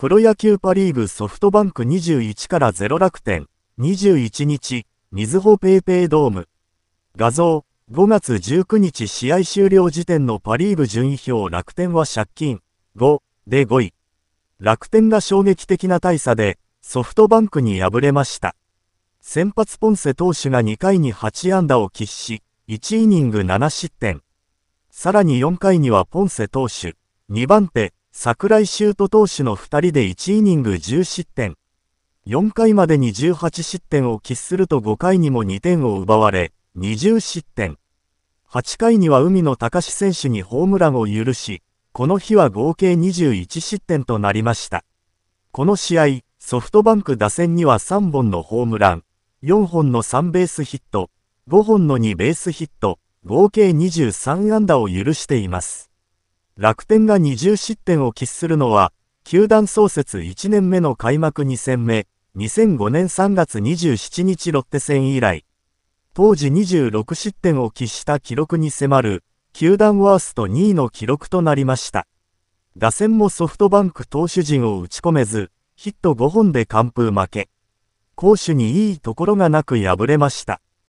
プロ野球パリーグソフトバンク21から0楽天、21日、水穂ペイペイドーム。画像、5月19日試合終了時点のパリーグ順位表楽天は借金、5、で5位。楽天が衝撃的な大差で、ソフトバンクに敗れました。先発ポンセ投手が2回に8安打を喫し、1イニング7失点。さらに4回にはポンセ投手、2番手、桜井修斗投手の2人で1イニング10失点。4回までに18失点を喫すると5回にも2点を奪われ、20失点。8回には海野隆史選手にホームランを許し、この日は合計21失点となりました。この試合、ソフトバンク打線には3本のホームラン、4本の3ベースヒット、5本の2ベースヒット、合計23安打を許しています。楽天が20失点を喫するのは、球団創設1年目の開幕2戦目、2005年3月27日ロッテ戦以来、当時26失点を喫した記録に迫る、球団ワースト2位の記録となりました。打線もソフトバンク投手陣を打ち込めず、ヒット5本で完封負け。攻守にいいところがなく敗れました。